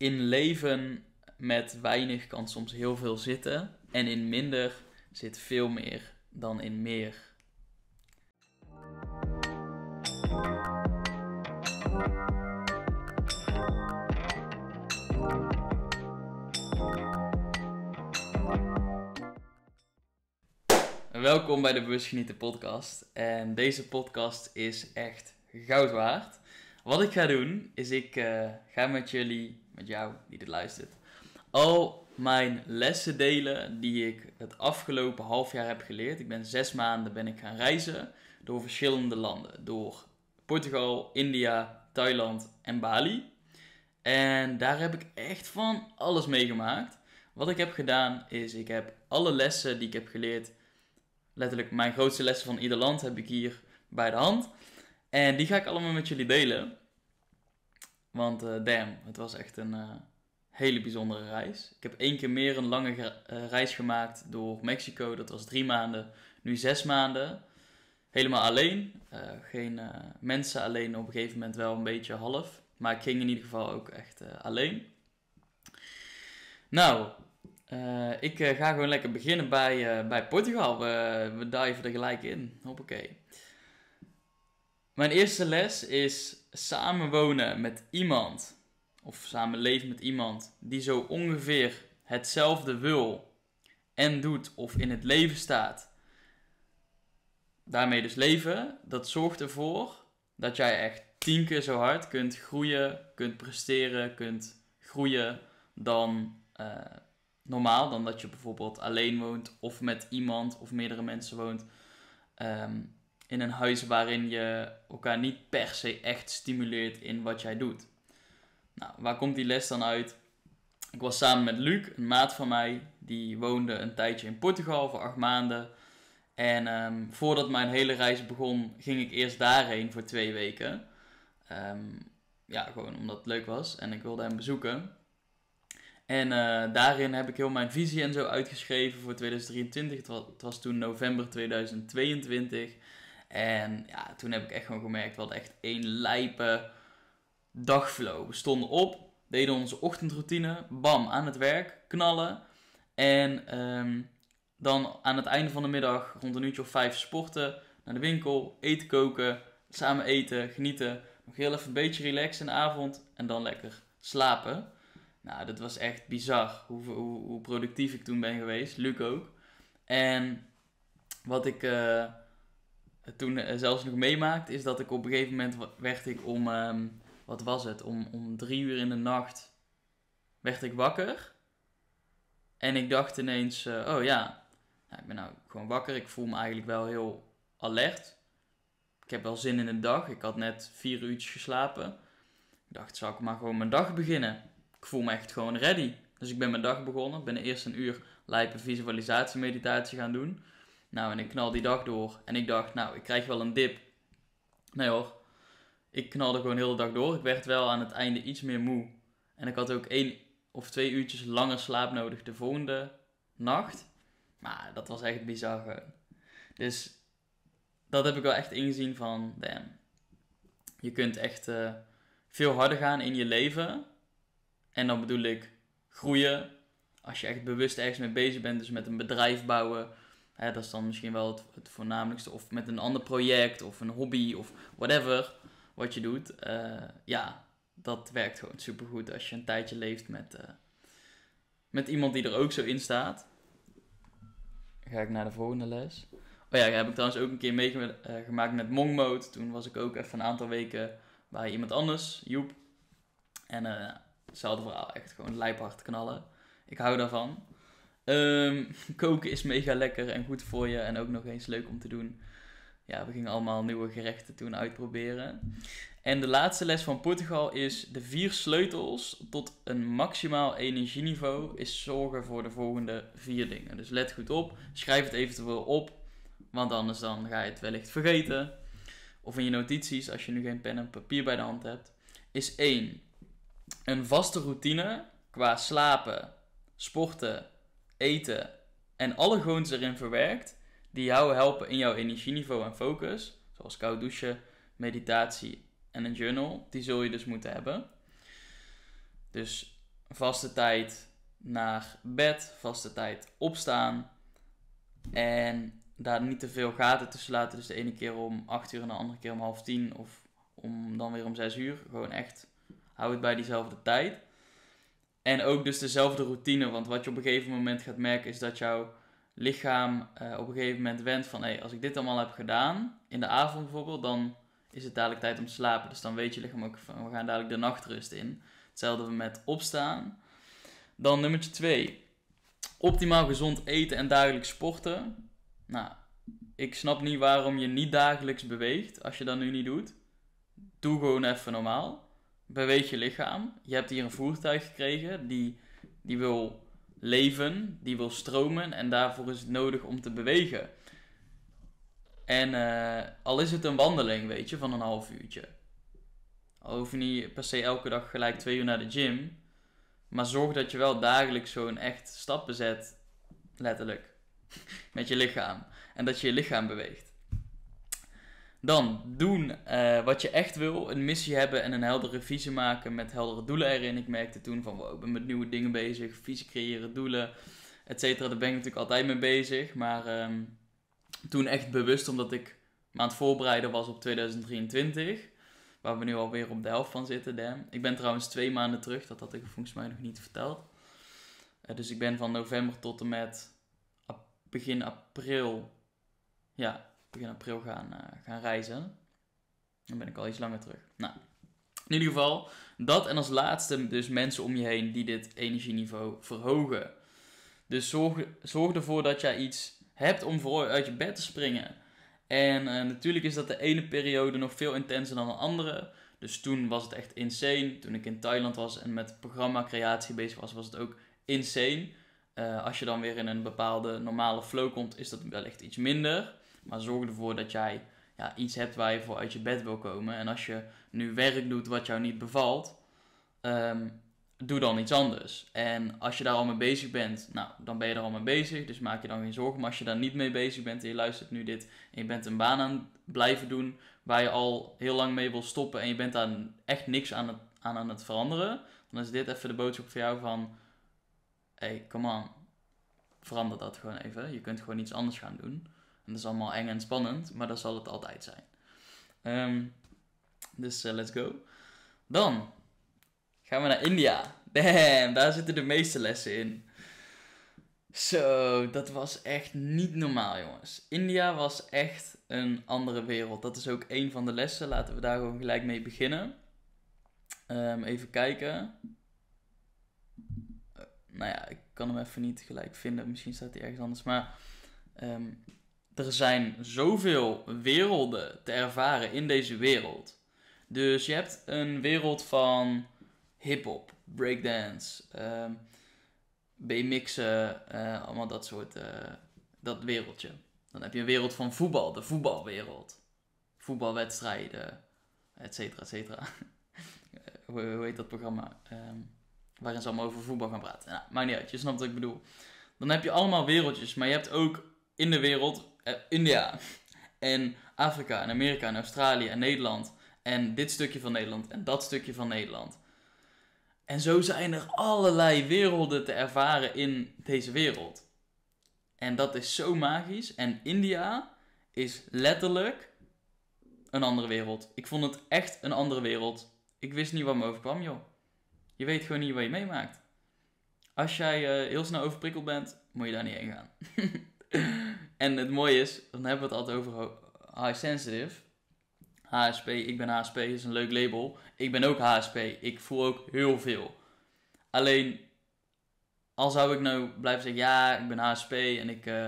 in leven met weinig kan soms heel veel zitten. En in minder zit veel meer dan in meer. Welkom bij de Genieten podcast. En deze podcast is echt goud waard. Wat ik ga doen, is ik eh, ga met jullie met jou die dit luistert. Al mijn lessen delen die ik het afgelopen half jaar heb geleerd. Ik ben zes maanden ben ik gaan reizen door verschillende landen. Door Portugal, India, Thailand en Bali. En daar heb ik echt van alles meegemaakt. Wat ik heb gedaan is, ik heb alle lessen die ik heb geleerd, letterlijk mijn grootste lessen van ieder land, heb ik hier bij de hand. En die ga ik allemaal met jullie delen. Want eh, damn, het was echt een eh, hele bijzondere reis. Ik heb één keer meer een lange eh, reis gemaakt door Mexico. Dat was drie maanden, nu zes maanden. Helemaal alleen. geen mensen alleen, op een gegeven moment wel een beetje half. Maar ik ging in ieder geval ook echt alleen. Nou, ik ga gewoon lekker beginnen bij, bij Portugal. We, we diven er gelijk in. Hoppakee. Mijn eerste les is samenwonen met iemand of samenleven met iemand die zo ongeveer hetzelfde wil en doet of in het leven staat, daarmee dus leven, dat zorgt ervoor dat jij echt tien keer zo hard kunt groeien, kunt presteren, kunt groeien dan eh, normaal. Dan dat je bijvoorbeeld alleen woont of met iemand of meerdere mensen woont. Ehm, in een huis waarin je elkaar niet per se echt stimuleert in wat jij doet. Nou, waar komt die les dan uit? Ik was samen met Luc, een maat van mij, die woonde een tijdje in Portugal voor acht maanden. En ehm, voordat mijn hele reis begon, ging ik eerst daarheen voor twee weken. Ehm, ja, gewoon omdat het leuk was en ik wilde hem bezoeken. En eh, daarin heb ik heel mijn visie en zo uitgeschreven voor 2023. Het was, het was toen november 2022. En ja, toen heb ik echt gewoon gemerkt, wat echt één lijpe dagflow. We stonden op, deden onze ochtendroutine, bam, aan het werk, knallen. En ehm, dan aan het einde van de middag rond een uurtje of vijf sporten, naar de winkel, eten koken, samen eten, genieten. Nog heel even een beetje relaxen in de avond en dan lekker slapen. Nou, dat was echt bizar hoe, hoe, hoe productief ik toen ben geweest. Luc ook. En wat ik, eh, toen eh, zelfs nog meemaakt, is dat ik op een gegeven moment werd ik om, ehm, wat was het, om, om drie uur in de nacht werd ik wakker. En ik dacht ineens, eh, oh ja, nou, ik ben nou gewoon wakker. Ik voel me eigenlijk wel heel alert. Ik heb wel zin in de dag. Ik had net vier uurtjes geslapen. Ik dacht, zal ik maar gewoon mijn dag beginnen? Ik voel me echt gewoon ready. Dus ik ben mijn dag begonnen. Ik ben eerst een uur visualisatie meditatie gaan doen. Nou, en ik knal die dag door. En ik dacht, nou, ik krijg wel een dip. Nee hoor, ik knalde gewoon heel de dag door. Ik werd wel aan het einde iets meer moe. En ik had ook één of twee uurtjes langer slaap nodig de volgende nacht. Maar dat was echt bizar gewoon. Dus dat heb ik wel echt ingezien van, damn. Je kunt echt eh, veel harder gaan in je leven. En dan bedoel ik groeien. Als je echt bewust ergens mee bezig bent, dus met een bedrijf bouwen dat is dan misschien wel het, het, voornamelijkste. Of met een ander project of een hobby of whatever wat je doet. Eh, ja, dat werkt gewoon supergoed als je een tijdje leeft met, eh, met iemand die er ook zo in staat. Ga ik naar de volgende les. Oh ja, heb ik trouwens ook een keer meegemaakt eh, met Mong Mode. Toen was ik ook even een aantal weken bij iemand anders, Joep. En uh, hetzelfde verhaal, echt gewoon lijphard knallen. Ik hou daarvan. Ehm, koken is mega lekker en goed voor je en ook nog eens leuk om te doen. Ja, we gingen allemaal nieuwe gerechten toen uitproberen. En de laatste les van Portugal is de vier sleutels tot een maximaal energieniveau is zorgen voor de volgende vier dingen. Dus let goed op, schrijf het eventueel op, want anders dan ga je het wellicht vergeten. Of in je notities, als je nu geen pen en papier bij de hand hebt. Is 1. Een vaste routine qua slapen, sporten, eten en alle gewoontes erin verwerkt die jou helpen in jouw energieniveau en focus, zoals koud douchen, meditatie en een journal, die zul je dus moeten hebben. Dus vaste tijd naar bed, vaste tijd opstaan en daar niet te veel gaten tussen laten. Dus de ene keer om 8 uur en de andere keer om half 10 of om dan weer om 6 uur. Gewoon echt houd het bij diezelfde tijd. En ook dus dezelfde routine. Want wat je op een gegeven moment gaat merken is dat jouw lichaam eh, op een gegeven moment wendt van... Hey, als ik dit allemaal heb gedaan, in de avond bijvoorbeeld, dan is het dadelijk tijd om te slapen. Dus dan weet je lichaam ook van, we gaan dadelijk de nachtrust in. Hetzelfde met opstaan. Dan nummertje 2. Optimaal gezond eten en dagelijks sporten. Nou, ik snap niet waarom je niet dagelijks beweegt als je dat nu niet doet. Doe gewoon even normaal beweeg je lichaam. Je hebt hier een voertuig gekregen die, die wil leven, die wil stromen en daarvoor is het nodig om te bewegen. En eh, al is het een wandeling, weet je, van een half uurtje. Al hoef je niet per se elke dag gelijk twee uur naar de gym. Maar zorg dat je wel dagelijks zo'n echt stappen zet, letterlijk, met je lichaam. En dat je je lichaam beweegt. Dan doen eh, wat je echt wil. Een missie hebben en een heldere visie maken met heldere doelen erin. Ik merkte toen van wow, ik ben met nieuwe dingen bezig. Visie creëren, doelen, et cetera. Daar ben ik natuurlijk altijd mee bezig. Maar ehm, toen echt bewust omdat ik me aan het voorbereiden was op 2023. Waar we nu alweer op de helft van zitten, Ik ben trouwens twee maanden terug. Dat had ik volgens mij nog niet verteld. Eh, dus ik ben van november tot en met begin april... Ja, begin april gaan, eh, gaan reizen. Dan ben ik al iets langer terug. Nou, in ieder geval dat. En als laatste dus mensen om je heen die dit energieniveau verhogen. Dus zorg, zorg ervoor dat jij iets hebt om voor, uit je bed te springen. En eh, natuurlijk is dat de ene periode nog veel intenser dan de andere. Dus toen was het echt insane. Toen ik in Thailand was en met programma creatie bezig was, was het ook insane. Eh, als je dan weer in een bepaalde normale flow komt, is dat wel echt iets minder. Maar zorg ervoor dat jij ja, iets hebt waar je voor uit je bed wil komen. En als je nu werk doet wat jou niet bevalt, ehm, doe dan iets anders. En als je daar al mee bezig bent, nou, dan ben je er al mee bezig. Dus maak je dan geen zorgen. Maar als je daar niet mee bezig bent en je luistert nu dit en je bent een baan aan het blijven doen waar je al heel lang mee wil stoppen en je bent daar echt niks aan aan, aan het veranderen, dan is dit even de boodschap voor jou van, hey, come on, verander dat gewoon even. Je kunt gewoon iets anders gaan doen dat is allemaal eng en spannend, maar dat zal het altijd zijn. Ehm, dus eh, let's go. Dan gaan we naar India. Damn, daar zitten de meeste lessen in. Zo, dat was echt niet normaal, jongens. India was echt een andere wereld. Dat is ook een van de lessen. Laten we daar gewoon gelijk mee beginnen. Ehm, even kijken. Eh, nou ja, ik kan hem even niet gelijk vinden. Misschien staat hij ergens anders. Maar ehm, er zijn zoveel werelden te ervaren in deze wereld. Dus je hebt een wereld van hip-hop, breakdance, ehm, B-mixen, eh, allemaal dat soort. Uh, dat wereldje. Dan heb je een wereld van voetbal, de voetbalwereld. Voetbalwedstrijden, et cetera, et cetera. hoe, heet dat programma? Ehm, waarin ze allemaal over voetbal gaan praten. Nou, maakt niet uit, je snapt wat ik bedoel. Dan heb je allemaal wereldjes, maar je hebt ook in de wereld eh, India en Afrika en Amerika en Australië en Nederland en dit stukje van Nederland en dat stukje van Nederland. En zo zijn er allerlei werelden te ervaren in deze wereld. En dat is zo magisch. En India is letterlijk een andere wereld. Ik vond het echt een andere wereld. Ik wist niet wat me overkwam, joh. Je weet gewoon niet wat je meemaakt. Als jij eh, heel snel overprikkeld bent, moet je daar niet heen gaan. En het mooie is, dan hebben we het altijd over high sensitive. HSP, ik ben HSP, is een leuk label. Ik ben ook HSP, ik voel ook heel veel. Alleen, al zou ik nou blijven zeggen, ja, ik ben HSP en ik eh,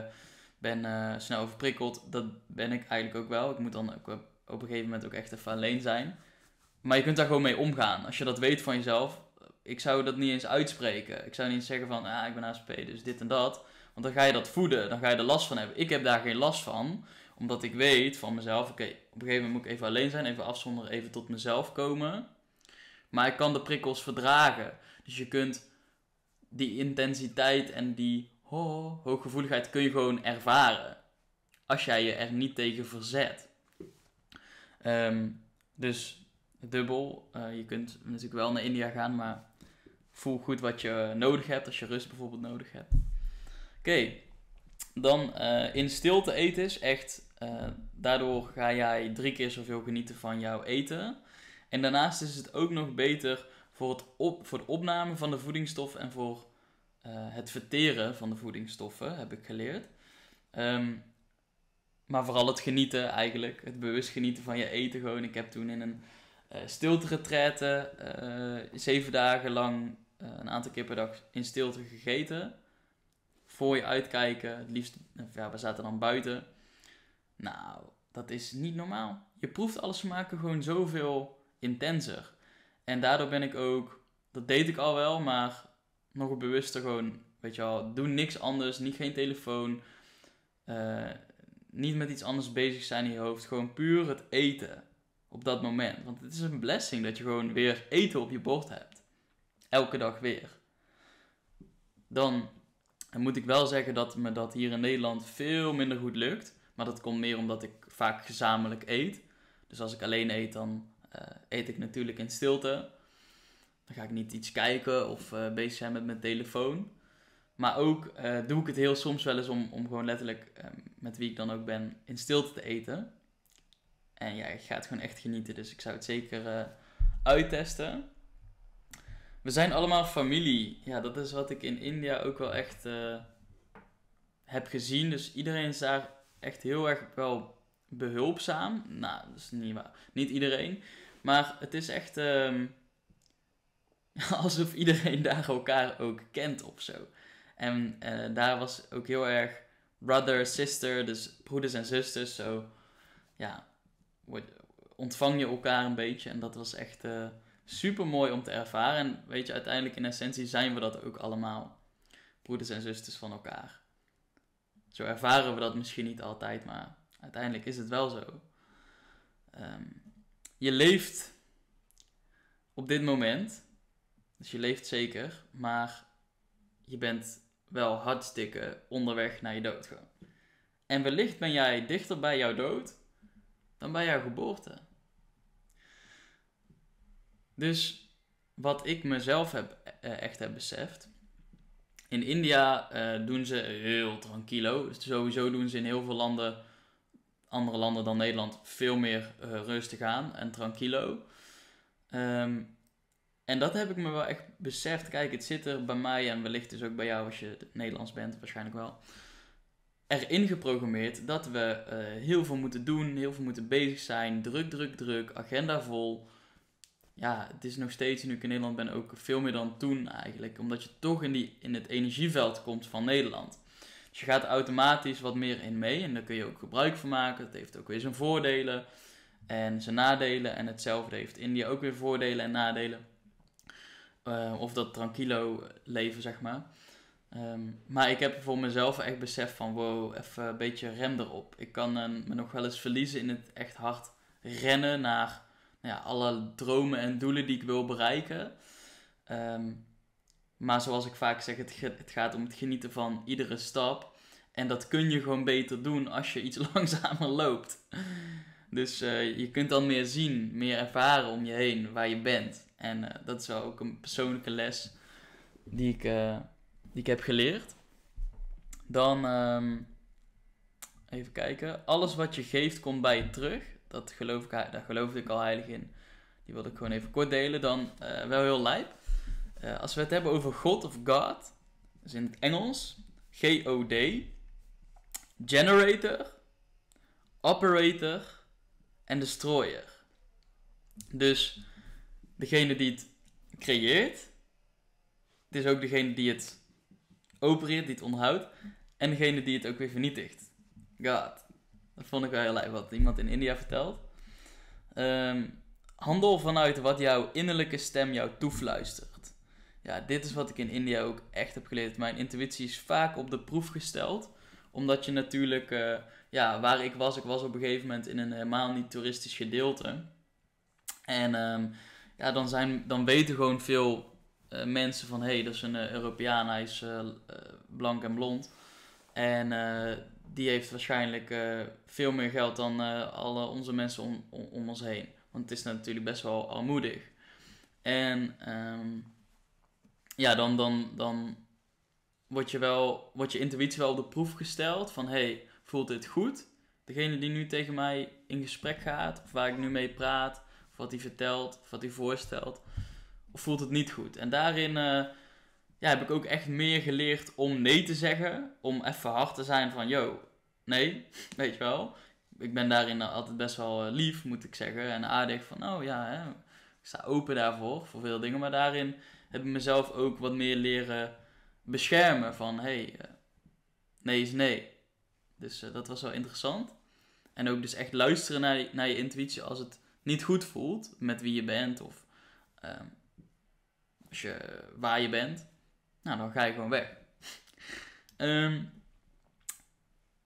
ben eh, snel overprikkeld. Dat ben ik eigenlijk ook wel. Ik moet dan ook op een gegeven moment ook echt even alleen zijn. Maar je kunt daar gewoon mee omgaan. Als je dat weet van jezelf, ik zou dat niet eens uitspreken. Ik zou niet eens zeggen van, ah, ik ben HSP, dus dit en dat. Want dan ga je dat voeden, dan ga je er last van hebben. Ik heb daar geen last van, omdat ik weet van mezelf, oké, op een gegeven moment moet ik even alleen zijn, even afzonderen, even tot mezelf komen. Maar ik kan de prikkels verdragen. Dus je kunt die intensiteit en die hooggevoeligheid kun je gewoon ervaren. Als jij je er niet tegen verzet. Ehm, dus dubbel. Eh, je kunt natuurlijk wel naar India gaan, maar voel goed wat je nodig hebt. Als je rust bijvoorbeeld nodig hebt. Oké, dan eh, in stilte eten is echt... Eh, daardoor ga jij drie keer zoveel genieten van jouw eten. En daarnaast is het ook nog beter voor, het op, voor de opname van de voedingsstof en voor eh, het verteren van de voedingsstoffen, heb ik geleerd. Ehm, maar vooral het genieten eigenlijk, het bewust genieten van je eten gewoon. Ik heb toen in een uh, stilte retraite zeven dagen lang een aantal keer per dag in stilte gegeten voor je uitkijken. Het liefst, nou, ja, we zaten dan buiten. Nou, dat is niet normaal. Je proeft alle smaken gewoon zoveel intenser. En daardoor ben ik ook, dat deed ik al wel, maar nog bewuster gewoon, weet je wel, doe niks anders, niet geen telefoon, eh, niet met iets anders bezig zijn in je hoofd, gewoon puur het eten op dat moment. Want het is een blessing dat je gewoon weer eten op je bord hebt. Elke dag weer. Dan en moet ik wel zeggen dat me dat hier in Nederland veel minder goed lukt. Maar dat komt meer omdat ik vaak gezamenlijk eet. Dus als ik alleen eet, dan eh, eet ik natuurlijk in stilte. Dan ga ik niet iets kijken of eh, bezig zijn met mijn telefoon. Maar ook eh, doe ik het heel soms wel eens om, om gewoon letterlijk ehm, met wie ik dan ook ben in stilte te eten. En ja, ik ga het gewoon echt genieten. Dus ik zou het zeker uittesten. We zijn allemaal familie. Ja, dat is wat ik in India ook wel echt eh, heb gezien. Dus iedereen is daar echt heel erg wel behulpzaam. Nou, dat is niet Niet iedereen. Maar het is echt ehm, alsof iedereen daar elkaar ook kent of zo. En eh, daar was ook heel erg brother, sister, dus broeders en zusters. Zo, ja, ontvang je elkaar een beetje. En dat was echt... Eh, super mooi om te ervaren. En weet je, uiteindelijk in essentie zijn we dat ook allemaal. Broeders en zusters van elkaar. Zo ervaren we dat misschien niet altijd, maar uiteindelijk is het wel zo. Ehm, je leeft op dit moment. Dus je leeft zeker, maar je bent wel hartstikke onderweg naar je dood. En wellicht ben jij dichter bij jouw dood dan bij jouw geboorte. Dus wat ik mezelf heb, eh, echt heb beseft. In India eh, doen ze heel tranquilo. Dus sowieso doen ze in heel veel landen, andere landen dan Nederland, veel meer eh, rustig aan en tranquilo. Ehm, en dat heb ik me wel echt beseft. Kijk, het zit er bij mij en wellicht dus ook bij jou als je Nederlands bent, waarschijnlijk wel. Erin geprogrammeerd dat we heel veel moeten doen, heel veel moeten bezig zijn. Druk, druk, druk, agenda vol ja, het is nog steeds, nu ik in Nederland ben, ook veel meer dan toen eigenlijk. Omdat je toch in, die, in het energieveld komt van Nederland. Dus je gaat automatisch wat meer in mee en daar kun je ook gebruik van maken. Het heeft ook weer zijn voordelen en zijn nadelen. En hetzelfde heeft India ook weer voordelen en nadelen. Eh, of dat tranquilo leven, zeg maar. Ehm, maar ik heb voor mezelf echt besef van wow, even een beetje rem erop. Ik kan eh, me nog wel eens verliezen in het echt hard rennen naar ja, alle dromen en doelen die ik wil bereiken. Ehm, maar zoals ik vaak zeg, het, het, gaat om het genieten van iedere stap. En dat kun je gewoon beter doen als je iets langzamer loopt. Dus eh, je kunt dan meer zien, meer ervaren om je heen waar je bent. En eh, dat is ook een persoonlijke les die ik, eh, die ik heb geleerd. Dan, ehm, even kijken. Alles wat je geeft komt bij je terug dat geloof ik, daar geloofde ik al heilig in. Die wilde ik gewoon even kort delen. Dan eh, wel heel lijp. Eh, als we het hebben over God of God, dus in het Engels, G-O-D, generator, operator en destroyer. Dus degene die het creëert, het is ook degene die het opereert, die het onderhoudt, en degene die het ook weer vernietigt. God. Dat vond ik wel heel leuk, wat iemand in India vertelt. Ehm, handel vanuit wat jouw innerlijke stem jou toefluistert. Ja, dit is wat ik in India ook echt heb geleerd. Mijn intuïtie is vaak op de proef gesteld. Omdat je natuurlijk, eh, ja, waar ik was, ik was op een gegeven moment in een helemaal niet toeristisch gedeelte. En ehm, ja, dan, zijn, dan weten gewoon veel eh, mensen van, hé, hey, dat is een uh, Europeaan, hij is blank en blond. En die heeft waarschijnlijk eh, veel meer geld dan al eh, alle onze mensen om, om, ons heen. Want het is natuurlijk best wel armoedig. En ehm, ja, dan, dan, dan wordt, je wel, je intuïtie wel op de proef gesteld van hey, voelt dit goed? Degene die nu tegen mij in gesprek gaat, of waar ik nu mee praat, of wat hij vertelt, of wat hij voorstelt, of voelt het niet goed? En daarin eh, ja, heb ik ook echt meer geleerd om nee te zeggen. Om even hard te zijn van, yo, nee, weet je wel. Ik ben daarin altijd best wel eh, lief, moet ik zeggen. En aardig van, oh ja, hè, ik sta open daarvoor, voor veel dingen. Maar daarin heb ik mezelf ook wat meer leren beschermen van, hey, eh, nee is nee. Dus eh, dat was wel interessant. En ook dus echt luisteren naar, je, intuïtie als het niet goed voelt met wie je bent of ehm, als je, waar je bent. Nou, dan ga je gewoon weg. Ehm,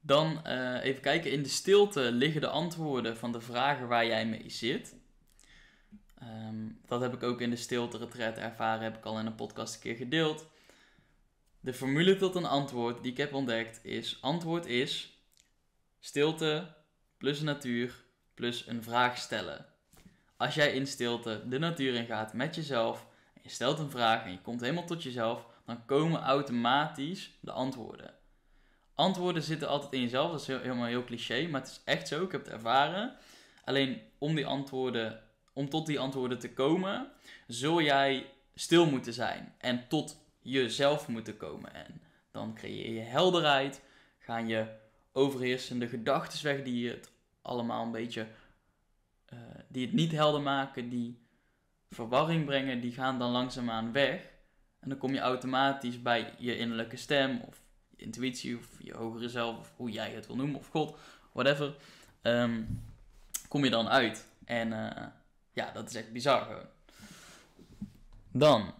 dan eh, even kijken. In de stilte liggen de antwoorden van de vragen waar jij mee zit. Ehm, dat heb ik ook in de stilte retret ervaren, heb ik al in een podcast een keer gedeeld. De formule tot een antwoord die ik heb ontdekt is: antwoord is stilte plus natuur plus een vraag stellen. Als jij in stilte de natuur ingaat met jezelf en je stelt een vraag en je komt helemaal tot jezelf, dan komen automatisch de antwoorden. Antwoorden zitten altijd in jezelf, dat is helemaal heel cliché, maar het is echt zo, ik heb het ervaren. Alleen om die antwoorden, om tot die antwoorden te komen, zul jij stil moeten zijn en tot jezelf moeten komen. En dan creëer je helderheid, gaan je overheersende gedachten weg die het allemaal een beetje, eh, die het niet helder maken, die verwarring brengen, die gaan dan langzaamaan weg. En dan kom je automatisch bij je innerlijke stem of je intuïtie of je hogere zelf, of hoe jij het wil noemen, of God, whatever. Um, kom je dan uit. En eh, ja, dat is echt bizar gewoon. Dan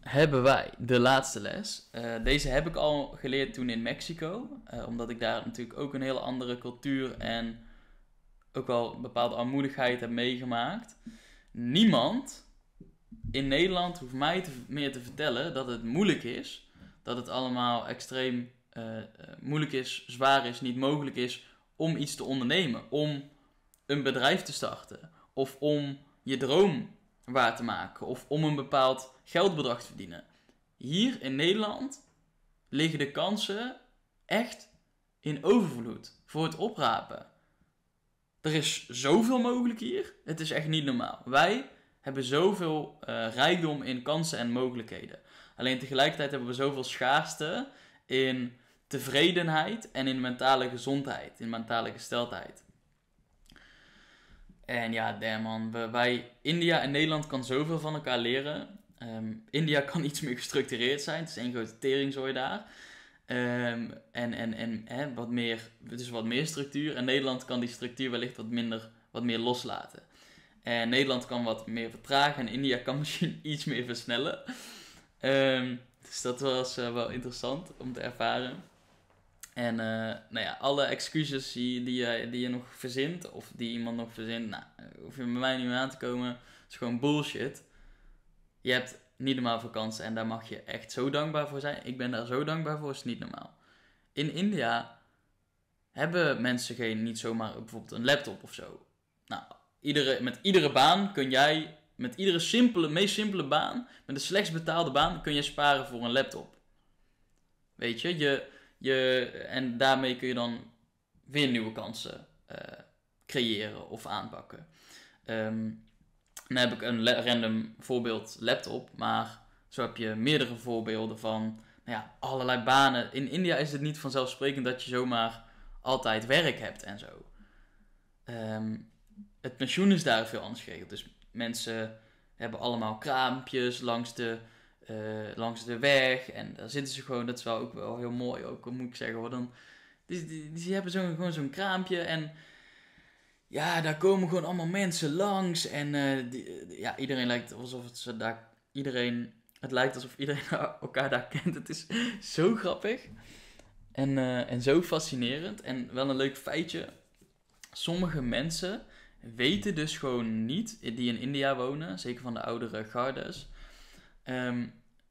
hebben wij de laatste les. Eh, deze heb ik al geleerd toen in Mexico, eh, omdat ik daar natuurlijk ook een hele andere cultuur en ook wel bepaalde armoedigheid heb meegemaakt. Niemand in Nederland hoeft mij te, meer te vertellen dat het moeilijk is. Dat het allemaal extreem eh, eh, moeilijk is, zwaar is, niet mogelijk is om iets te ondernemen. Om een bedrijf te starten. Of om je droom waar te maken. Of om een bepaald geldbedrag te verdienen. Hier in Nederland liggen de kansen echt in overvloed voor het oprapen. Er is zoveel mogelijk hier. Het is echt niet normaal. Wij hebben zoveel eh, rijkdom in kansen en mogelijkheden. Alleen tegelijkertijd hebben we zoveel schaarste in tevredenheid en in mentale gezondheid, in mentale gesteldheid. En ja, damn man, wij, India en Nederland kan zoveel van elkaar leren. Ehm, India kan iets meer gestructureerd zijn, het is één grote teringzooi daar. Um, en en, en hè, wat meer, dus wat meer structuur. En Nederland kan die structuur wellicht wat minder, wat meer loslaten. En Nederland kan wat meer vertragen en India kan misschien iets meer versnellen. Ehm, dus dat was eh, wel interessant om te ervaren. En eh, nou ja, alle excuses die, die, je, eh, die je nog verzint, of die iemand nog verzint, nou, hoef je bij mij niet meer aan te komen. is gewoon bullshit. Je hebt niet normaal vakantie en daar mag je echt zo dankbaar voor zijn. Ik ben daar zo dankbaar voor, is niet normaal. In India hebben mensen geen, niet zomaar bijvoorbeeld een laptop of zo. Nou, Iedere, met iedere baan kun jij, met iedere simpele, meest simpele baan, met de slechts betaalde baan, kun je sparen voor een laptop. Weet je, je, je en daarmee kun je dan weer nieuwe kansen eh, creëren of aanpakken. Um, dan heb ik een random voorbeeld laptop, maar zo heb je meerdere voorbeelden van nou ja, allerlei banen. In India is het niet vanzelfsprekend dat je zomaar altijd werk hebt en zo. Um, het pensioen is daar veel anders geregeld. Dus mensen hebben allemaal kraampjes langs de, eh, langs de weg. En daar zitten ze gewoon. Dat is wel ook wel heel mooi, ook, moet ik zeggen hoor. Dan, die, die, hebben zo, gewoon zo'n kraampje. En ja, daar komen gewoon allemaal mensen langs. En eh, ja, iedereen lijkt alsof het ze daar. Iedereen, het lijkt alsof iedereen elkaar daar kent. Het is zo grappig. En, eh, en zo fascinerend. En wel een leuk feitje. Sommige mensen weten dus gewoon niet, die in India wonen, zeker van de oudere gardes, ehm,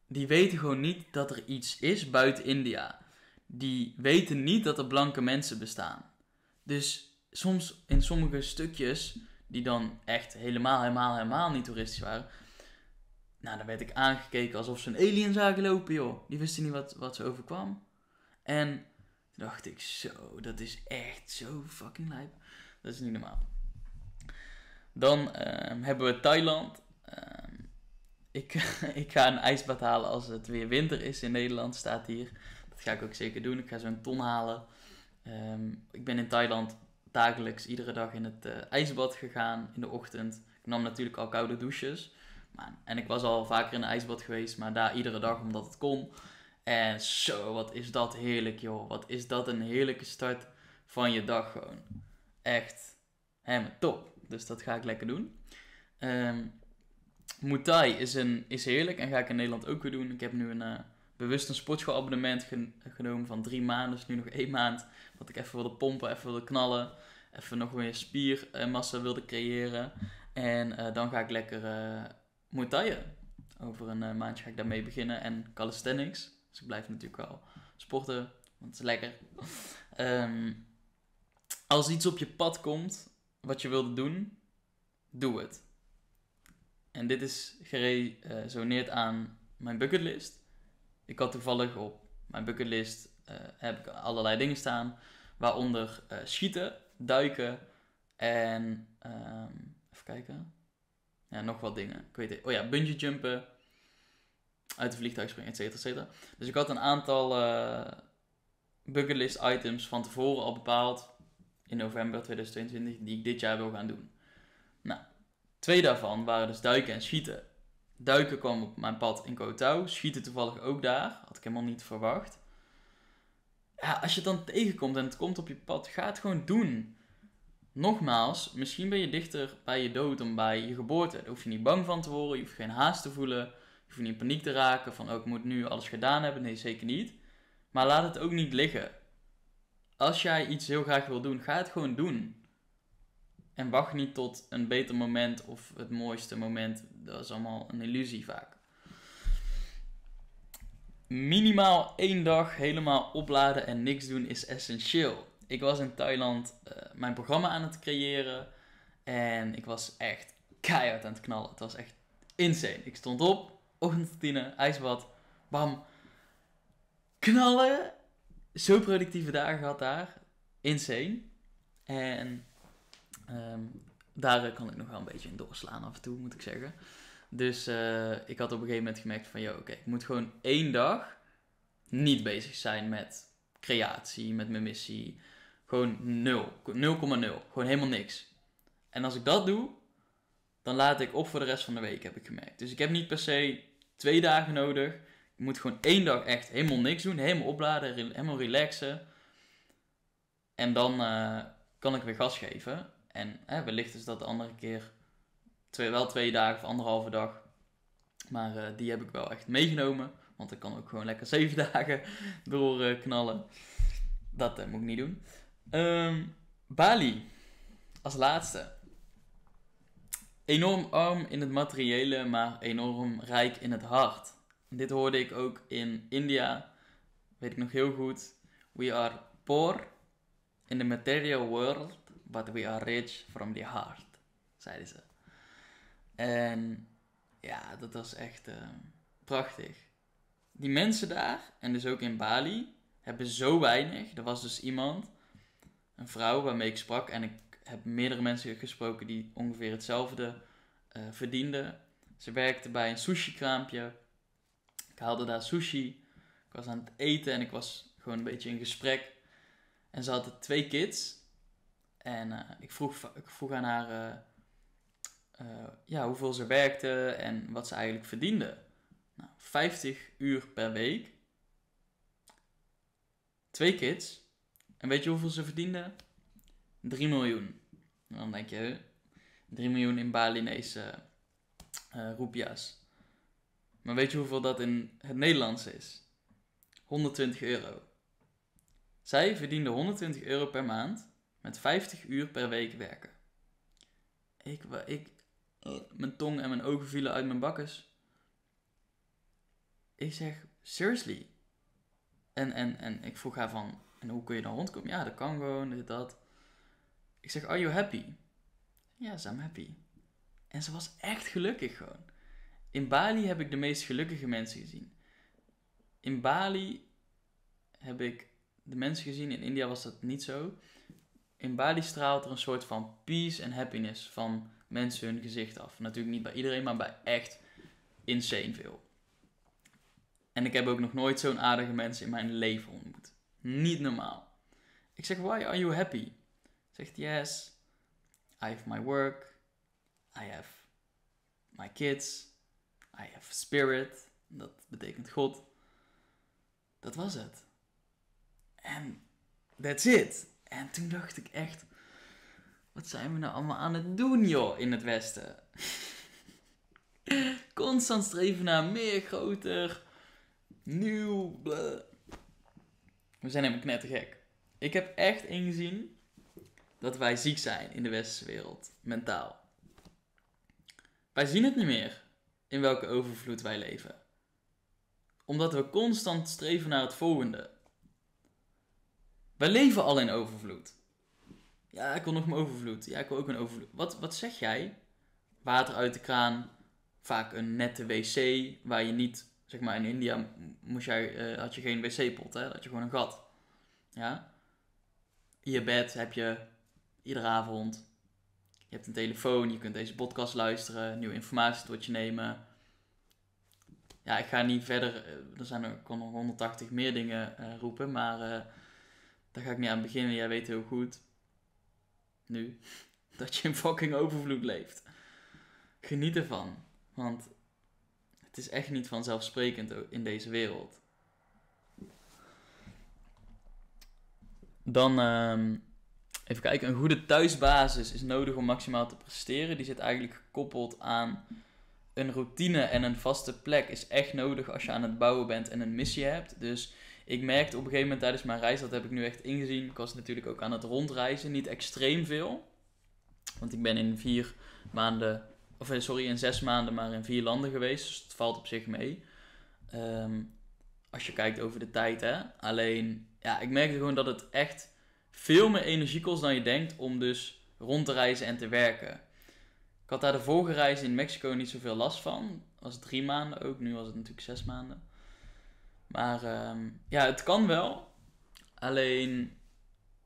die weten gewoon niet dat er iets is buiten India. Die weten niet dat er blanke mensen bestaan. Dus soms in sommige stukjes, die dan echt helemaal, helemaal, helemaal niet toeristisch waren, nou, dan werd ik aangekeken alsof ze een alien zagen lopen, joh. Die wisten niet wat, wat ze overkwam. En dacht ik, zo, dat is echt zo fucking lijp. Dat is niet normaal. Dan ehm, hebben we Thailand. Ehm, ik, ik ga een ijsbad halen als het weer winter is in Nederland, staat hier. Dat ga ik ook zeker doen. Ik ga zo'n ton halen. Ehm, ik ben in Thailand dagelijks iedere dag in het eh, ijsbad gegaan in de ochtend. Ik nam natuurlijk al koude douches. Maar, en ik was al vaker in een ijsbad geweest, maar daar iedere dag omdat het kon. En zo, wat is dat heerlijk, joh. Wat is dat een heerlijke start van je dag gewoon. Echt helemaal top. Dus dat ga ik lekker doen. Um, Muay Thai is, een, is heerlijk en ga ik in Nederland ook weer doen. Ik heb nu een, eh, bewust een sportschoolabonnement gen genomen van drie maanden. Dus nu nog één maand. Wat ik even wilde pompen, even wilde knallen. Even nog meer spiermassa wilde creëren. En eh, dan ga ik lekker uh, eh, Muay Over een uh, maandje ga ik daarmee beginnen. En calisthenics. Dus ik blijf natuurlijk wel sporten. Want het is lekker. Ehm, als iets op je pad komt wat je wilde doen, doe het. En dit is geresoneerd aan mijn bucketlist. Ik had toevallig op mijn bucketlist eh, heb ik allerlei dingen staan, waaronder eh, schieten, duiken en ehm, even kijken. Ja, nog wat dingen. Ik weet het. Oh ja, bungee jumpen, uit de vliegtuig springen, etc. etcetera. Dus ik had een aantal eh, bucketlist items van tevoren al bepaald in november 2022 die ik dit jaar wil gaan doen. Nou, twee daarvan waren dus duiken en schieten. Duiken kwam op mijn pad in Kotau, schieten toevallig ook daar, had ik helemaal niet verwacht. Ja, als je het dan tegenkomt en het komt op je pad, ga het gewoon doen. Nogmaals, misschien ben je dichter bij je dood dan bij je geboorte. Daar hoef je niet bang van te worden, je hoeft geen haast te voelen, je hoeft niet in paniek te raken van oh, ik moet nu alles gedaan hebben. Nee, zeker niet. Maar laat het ook niet liggen als jij iets heel graag wil doen, ga het gewoon doen. En wacht niet tot een beter moment of het mooiste moment. Dat is allemaal een illusie vaak. Minimaal één dag helemaal opladen en niks doen is essentieel. Ik was in Thailand eh, mijn programma aan het creëren. En ik was echt keihard aan het knallen. Het was echt insane. Ik stond op, ochtendroutine, ijsbad, bam. Knallen zo productieve dagen gehad daar. Insane. En um, daar eh, kan ik nog wel een beetje in doorslaan af en toe, moet ik zeggen. Dus eh, ik had op een gegeven moment gemerkt van... ...joh, oké, ik moet gewoon één dag niet bezig zijn met creatie, met mijn missie. Gewoon nul. 0,0. Gewoon helemaal niks. En als ik dat doe, dan laat ik op voor de rest van de week, heb ik gemerkt. Dus ik heb niet per se twee dagen nodig moet gewoon één dag echt helemaal niks doen. Helemaal opladen, helemaal relaxen. En dan eh, kan ik weer gas geven. En hè, wellicht is dat de andere keer twee, wel twee dagen of anderhalve dag. Maar eh, die heb ik wel echt meegenomen. Want ik kan ook gewoon lekker zeven dagen door eh, knallen. Dat moet ik niet doen. Ehm, Bali. Als laatste. Enorm arm in het materiële, maar enorm rijk in het hart. Dit hoorde ik ook in India. Weet ik nog heel goed. We are poor in the material world, but we are rich from the heart, zeiden ze. En ja, dat was echt eh, prachtig. Die mensen daar, en dus ook in Bali, hebben zo weinig. Er was dus iemand, een vrouw waarmee ik sprak, en ik heb meerdere mensen gesproken die ongeveer hetzelfde uh, verdienden. Ze werkte bij een sushi-kraampje ik haalde daar sushi. Ik was aan het eten en ik was gewoon een beetje in gesprek. En ze hadden twee kids. En eh, ik, vroeg, ik vroeg aan haar eh, eh, ja, hoeveel ze werkte en wat ze eigenlijk verdiende. Nou, 50 uur per week. Twee kids. En weet je hoeveel ze verdiende? 3 miljoen. En dan denk je, 3 miljoen in Balinese roepia's. Maar weet je hoeveel dat in het Nederlands is? 120 euro. Zij verdiende 120 euro per maand met 50 uur per week werken. Ik, ik, mijn tong en mijn ogen vielen uit mijn bakkes. Ik zeg, seriously? En, en, en ik vroeg haar van, en hoe kun je dan rondkomen? Ja, dat kan gewoon, dit, dat. Ik zeg, are you happy? Ja, yes, I'm happy. En ze was echt gelukkig gewoon. In Bali heb ik de meest gelukkige mensen gezien. In Bali heb ik de mensen gezien, in India was dat niet zo. In Bali straalt er een soort van peace en happiness van mensen hun gezicht af. Natuurlijk niet bij iedereen, maar bij echt insane veel. En ik heb ook nog nooit zo'n aardige mensen in mijn leven ontmoet. Niet normaal. Ik zeg, why are you happy? Zegt yes, I have my work, I have my kids, I have spirit, dat betekent God. Dat was het. En that's it. En toen dacht ik echt, wat zijn we nou allemaal aan het doen joh in het Westen? Constant streven naar meer, groter, nieuw. We zijn helemaal knettergek. Ik heb echt ingezien dat wij ziek zijn in de westerse wereld, mentaal. Wij zien het niet meer in welke overvloed wij leven. Omdat we constant streven naar het volgende. Wij leven al in overvloed. Ja, ik wil nog mijn overvloed. Ja, ik wil ook een overvloed. Wat, wat zeg jij? Water uit de kraan, vaak een nette wc, waar je niet, zeg maar in India moest jij, eh, had je geen wc-pot, hè? had je gewoon een gat. Ja? je bed heb je iedere avond je hebt een telefoon, je kunt deze podcast luisteren, nieuwe informatie tot je nemen. Ja, ik ga niet verder, eh, er zijn er, kan nog 180 meer dingen eh, roepen, maar eh, daar ga ik niet aan beginnen. Jij weet heel goed, nu, dat je in fucking overvloed leeft. Geniet ervan, want het is echt niet vanzelfsprekend in deze wereld. Dan... Ehm, Even kijken, een goede thuisbasis is nodig om maximaal te presteren. Die zit eigenlijk gekoppeld aan een routine en een vaste plek is echt nodig als je aan het bouwen bent en een missie hebt. Dus ik merkte op een gegeven moment tijdens mijn reis, dat heb ik nu echt ingezien. Ik was natuurlijk ook aan het rondreizen, niet extreem veel. Want ik ben in vier maanden, of eh, sorry, in zes maanden maar in vier landen geweest. Dus het valt op zich mee. Ehm, als je kijkt over de tijd, hè. Alleen, ja, ik merkte gewoon dat het echt veel meer energie kost dan je denkt om dus rond te reizen en te werken. Ik had daar de vorige reis in Mexico niet zoveel last van. Was drie maanden ook, nu was het natuurlijk zes maanden. Maar ehm, ja, het kan wel. Alleen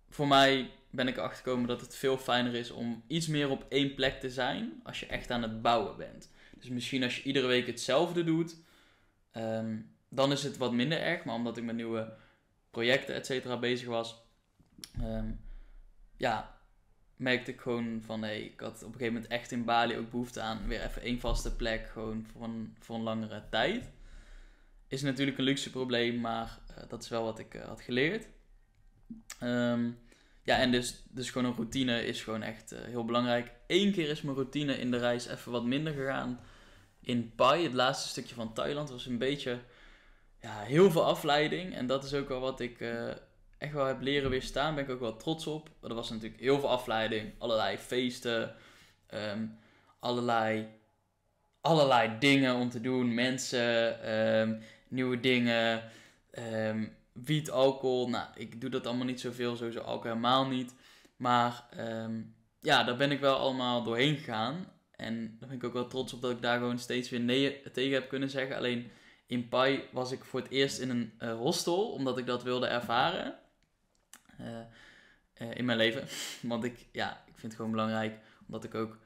voor mij ben ik erachter gekomen dat het veel fijner is om iets meer op één plek te zijn als je echt aan het bouwen bent. Dus misschien als je iedere week hetzelfde doet, ehm, dan is het wat minder erg. Maar omdat ik met nieuwe projecten, et cetera, bezig was, Ehm, ja, merkte ik gewoon van hé, ik had op een gegeven moment echt in Bali ook behoefte aan weer even één vaste plek, gewoon voor een, voor een langere tijd. Is natuurlijk een luxe probleem, maar eh, dat is wel wat ik eh, had geleerd. Ehm, ja, en dus, dus gewoon een routine is gewoon echt eh, heel belangrijk. Eén keer is mijn routine in de reis even wat minder gegaan. In Pai, het laatste stukje van Thailand, was een beetje ja, heel veel afleiding. En dat is ook wel wat ik echt wel heb leren weerstaan. Ben ik ook wel trots op. Want er was natuurlijk heel veel afleiding. Allerlei feesten. Ehm, allerlei, allerlei dingen om te doen. Mensen. Ehm, nieuwe dingen. Um, wiet, alcohol. Nou, ik doe dat allemaal niet zoveel. Sowieso alcohol helemaal niet. Maar ja, daar ben ik wel allemaal doorheen gegaan. En daar ben ik ook wel trots op dat ik daar gewoon steeds weer nee tegen heb kunnen zeggen. Alleen in Pai was ik voor het eerst in een eh, hostel, omdat ik dat wilde ervaren. Eh, eh, in mijn leven. Want ik, ja, ik vind het gewoon belangrijk, omdat ik ook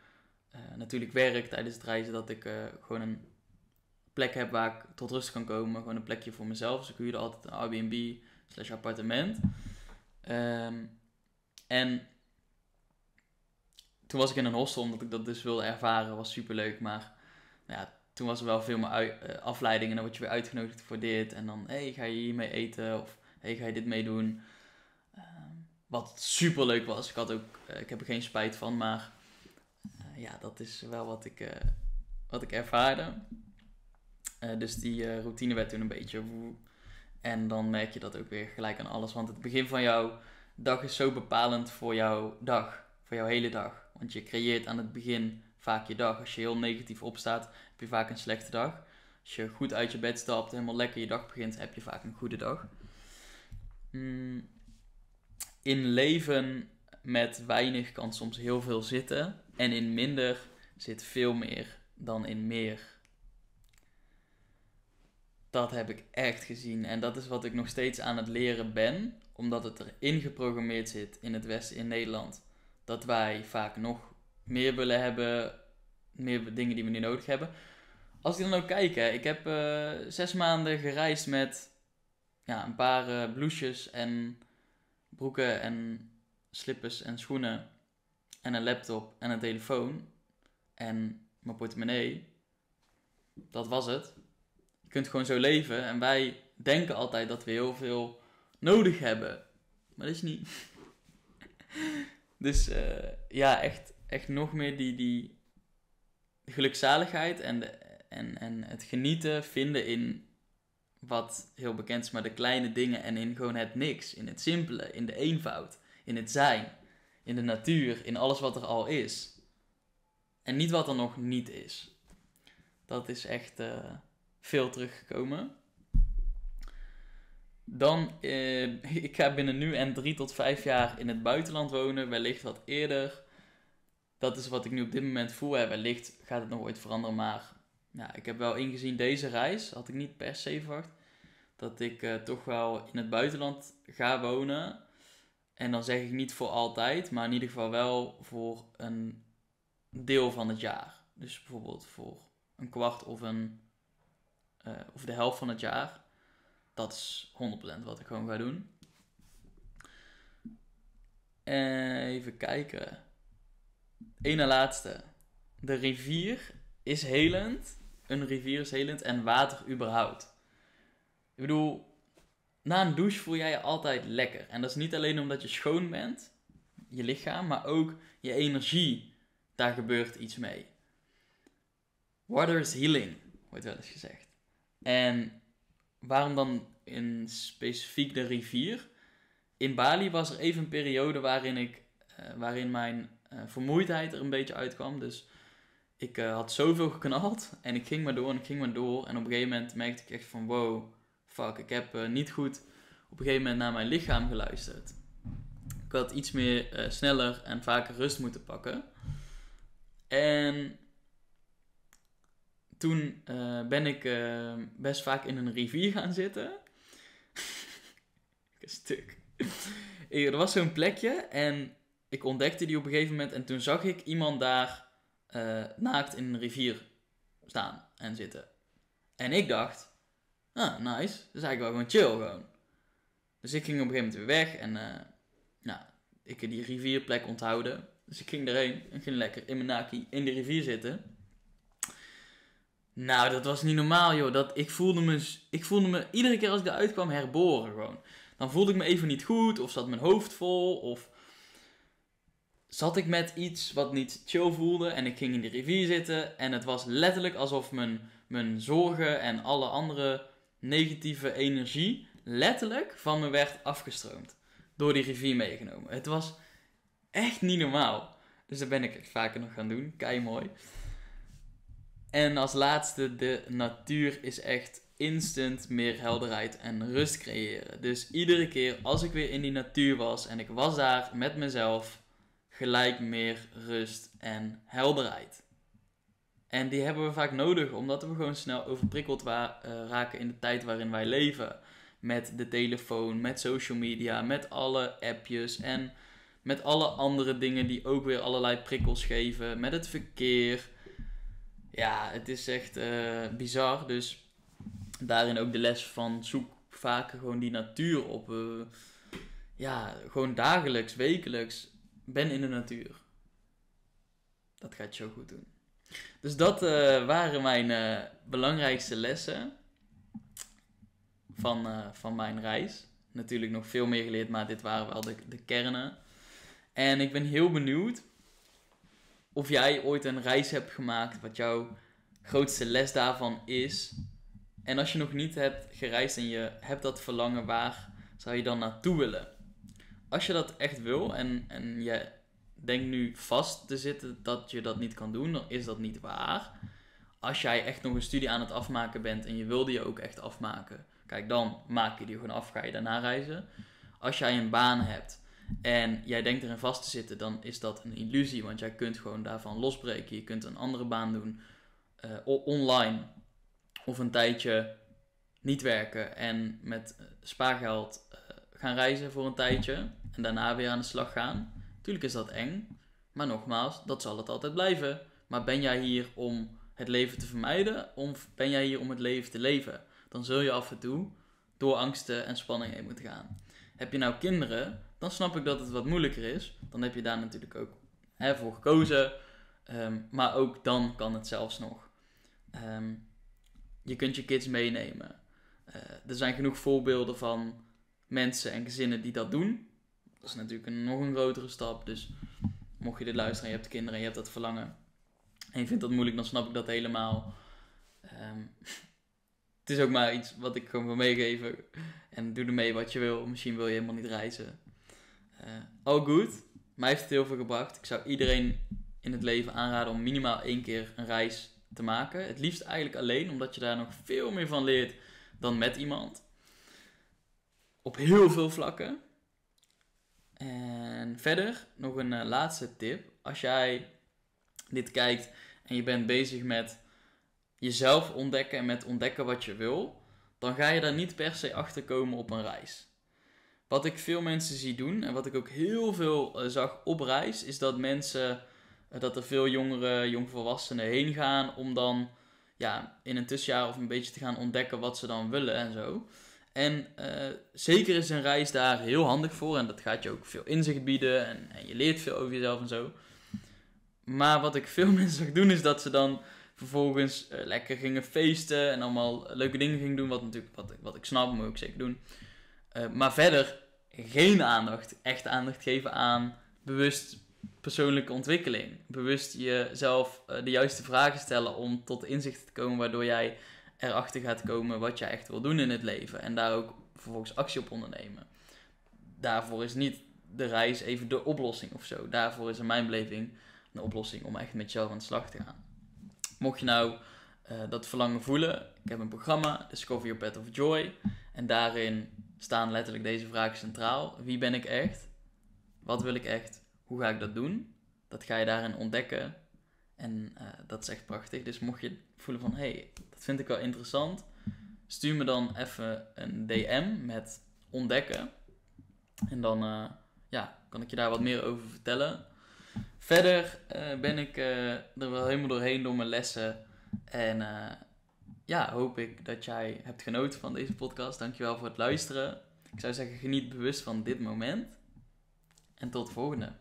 eh, natuurlijk werk tijdens het reizen, dat ik gewoon een plek heb waar ik tot rust kan komen. Gewoon een plekje voor mezelf. Dus ik huurde altijd een Airbnb slash appartement. Ehm, en toen was ik in een hostel, omdat ik dat dus wilde ervaren. Was super leuk, maar nou ja, toen was er wel veel meer afleiding. En dan word je weer uitgenodigd voor dit. En dan, hé, hey, ga je hiermee eten? Of, hé, hey, ga je dit meedoen? Wat super leuk was. Ik, had ook, eh, ik heb er geen spijt van, maar eh, ja, dat is wel wat ik, eh, wat ik ervaarde. dus die routine werd toen een beetje En dan merk je dat ook weer gelijk aan alles. Want het begin van jouw dag is zo bepalend voor jouw dag, voor jouw hele dag. Want je creëert aan het begin vaak je dag. Als je heel negatief opstaat, heb je vaak een slechte dag. Als je goed uit je bed stapt, helemaal lekker je dag begint, heb je vaak een goede dag. Mm, in leven met weinig kan soms heel veel zitten. En in minder zit veel meer dan in meer. Dat heb ik echt gezien. En dat is wat ik nog steeds aan het leren ben. Omdat het erin geprogrammeerd zit in het Westen, in Nederland. Dat wij vaak nog meer willen hebben. Meer dingen die we nu nodig hebben. Als ik dan ook kijk, hè, ik heb eh, zes maanden gereisd met ja, een paar uh, en broeken en slippers en schoenen en een laptop en een telefoon en mijn portemonnee. Dat was het. Je kunt gewoon zo leven en wij denken altijd dat we heel veel nodig hebben. Maar dat is niet. dus eh, ja, echt, echt nog meer die, die gelukzaligheid en, de, en, en het genieten vinden in wat heel bekend is, maar de kleine dingen en in gewoon het niks, in het simpele, in de eenvoud, in het zijn, in de natuur, in alles wat er al is. En niet wat er nog niet is. Dat is echt eh, veel teruggekomen. Dan, eh, ik ga binnen nu en drie tot vijf jaar in het buitenland wonen, wellicht wat eerder. Dat is wat ik nu op dit moment voel. Hè. Wellicht gaat het nog ooit veranderen, maar ja, ik heb wel ingezien deze reis, had ik niet per se verwacht, dat ik eh, toch wel in het buitenland ga wonen. En dan zeg ik niet voor altijd, maar in ieder geval wel voor een deel van het jaar. Dus bijvoorbeeld voor een kwart of, een, eh, of de helft van het jaar. Dat is 100% wat ik gewoon ga doen. Even kijken. Eén laatste. De rivier is helend een rivier is helend en water überhaupt. Ik bedoel, na een douche voel jij je altijd lekker. En dat is niet alleen omdat je schoon bent, je lichaam, maar ook je energie. Daar gebeurt iets mee. Water is healing, wordt wel eens gezegd. En waarom dan in specifiek de rivier? In Bali was er even een periode waarin, ik, eh, waarin mijn eh, vermoeidheid er een beetje uitkwam. Dus ik eh, had zoveel geknald en ik ging maar door en ik ging maar door. En op een gegeven moment merkte ik echt van wow, fuck, ik heb eh, niet goed op een gegeven moment naar mijn lichaam geluisterd. Ik had iets meer eh, sneller en vaker rust moeten pakken. En toen ben ik best vaak in een rivier gaan zitten. een stuk. er was zo'n plekje en ik ontdekte die op een gegeven moment. En toen zag ik iemand daar eh, naakt in een rivier staan en zitten. En ik dacht, ah, nice, dat is eigenlijk wel gewoon chill gewoon. Dus ik ging op een gegeven moment weer weg en uh, nou, ik die rivierplek onthouden. Dus ik ging erheen en ging lekker in mijn naki in de rivier zitten. Nou, dat was niet normaal, joh. Dat, ik, voelde me, ik voelde me iedere keer als ik eruit kwam herboren gewoon. Dan voelde ik me even niet goed, of zat mijn hoofd vol, of zat ik met iets wat niet chill voelde en ik ging in de rivier zitten en het was letterlijk alsof mijn, mijn zorgen en alle andere negatieve energie letterlijk van me werd afgestroomd. Door die rivier meegenomen. Het was echt niet normaal. Dus dat ben ik echt vaker nog gaan doen. Kei mooi. En als laatste, de natuur is echt instant meer helderheid en rust creëren. Dus iedere keer als ik weer in die natuur was en ik was daar met mezelf, gelijk meer rust en helderheid. En die hebben we vaak nodig, omdat we gewoon snel overprikkeld wa- eh, raken in de tijd waarin wij leven. Met de telefoon, met social media, met alle appjes en met alle andere dingen die ook weer allerlei prikkels geven. Met het verkeer. Ja, het is echt eh, bizar. Dus daarin ook de les van zoek vaak gewoon die natuur op. ja, gewoon dagelijks, wekelijks ben in de natuur. Dat gaat je zo goed doen. Dus dat eh, waren mijn eh, belangrijkste lessen van, eh, van mijn reis. Natuurlijk nog veel meer geleerd, maar dit waren wel de, de kernen. En ik ben heel benieuwd of jij ooit een reis hebt gemaakt, wat jouw grootste les daarvan is. En als je nog niet hebt gereisd en je hebt dat verlangen, waar zou je dan naartoe willen? als je dat echt wil en, en je denkt nu vast te zitten dat je dat niet kan doen, dan is dat niet waar. Als jij echt nog een studie aan het afmaken bent en je wil die ook echt afmaken, kijk dan maak je die gewoon af, ga je daarna reizen. Als jij een baan hebt en jij denkt erin vast te zitten, dan is dat een illusie, want jij kunt gewoon daarvan losbreken. Je kunt een andere baan doen eh, online of een tijdje niet werken en met eh, spaargeld eh, gaan reizen voor een tijdje en daarna weer aan de slag gaan. Tuurlijk is dat eng, maar nogmaals, dat zal het altijd blijven. Maar ben jij hier om het leven te vermijden, of ben jij hier om het leven te leven? Dan zul je af en toe door angsten en spanning heen moeten gaan. Heb je nou kinderen, dan snap ik dat het wat moeilijker is. Dan heb je daar natuurlijk ook hè, voor gekozen. Ehm, maar ook dan kan het zelfs nog. Ehm, je kunt je kids meenemen. Eh, er zijn genoeg voorbeelden van mensen en gezinnen die dat doen. Dat is natuurlijk nog een grotere stap. Dus mocht je dit luisteren, je hebt kinderen, je hebt dat verlangen. En je vindt dat moeilijk, dan snap ik dat helemaal. Ehm, het is ook maar iets wat ik gewoon wil meegeven. En doe ermee wat je wil. Misschien wil je helemaal niet reizen. Uh, eh, all good. Mij heeft het heel veel gebracht. Ik zou iedereen in het leven aanraden om minimaal één keer een reis te maken. Het liefst eigenlijk alleen, omdat je daar nog veel meer van leert dan met iemand. Op heel veel vlakken. En verder nog een eh, laatste tip. Als jij dit kijkt en je bent bezig met jezelf ontdekken en met ontdekken wat je wil, dan ga je daar niet per se achter komen op een reis. Wat ik veel mensen zie doen en wat ik ook heel veel eh, zag op reis, is dat mensen, eh, dat er veel jongeren, jongvolwassenen heen gaan om dan ja, in een tussenjaar of een beetje te gaan ontdekken wat ze dan willen en zo. En eh, zeker is een reis daar heel handig voor en dat gaat je ook veel inzicht bieden en, en, je leert veel over jezelf en zo. Maar wat ik veel mensen zag doen is dat ze dan vervolgens eh, lekker gingen feesten en allemaal leuke dingen gingen doen, wat natuurlijk wat, wat ik snap, moet ik zeker doen. Eh, maar verder geen aandacht, echt aandacht geven aan bewust persoonlijke ontwikkeling. Bewust jezelf de juiste vragen stellen om tot inzicht te komen waardoor jij erachter gaat komen wat jij echt wil doen in het leven. En daar ook vervolgens actie op ondernemen. Daarvoor is niet de reis even de oplossing of zo. Daarvoor is in mijn beleving een oplossing om echt met jou aan de slag te gaan. Mocht je nou eh, dat verlangen voelen, ik heb een programma, Discover Your Pet of Joy. En daarin staan letterlijk deze vragen centraal. Wie ben ik echt? Wat wil ik echt? Hoe ga ik dat doen? Dat ga je daarin ontdekken. En eh, dat is echt prachtig. Dus mocht je voelen van, hey, vind ik wel interessant. Stuur me dan even een DM met ontdekken. En dan eh, ja, kan ik je daar wat meer over vertellen. Verder eh, ben ik eh, er wel helemaal doorheen door mijn lessen. En ja, hoop ik dat jij hebt genoten van deze podcast. Dankjewel voor het luisteren. Ik zou zeggen, geniet bewust van dit moment. En tot de volgende.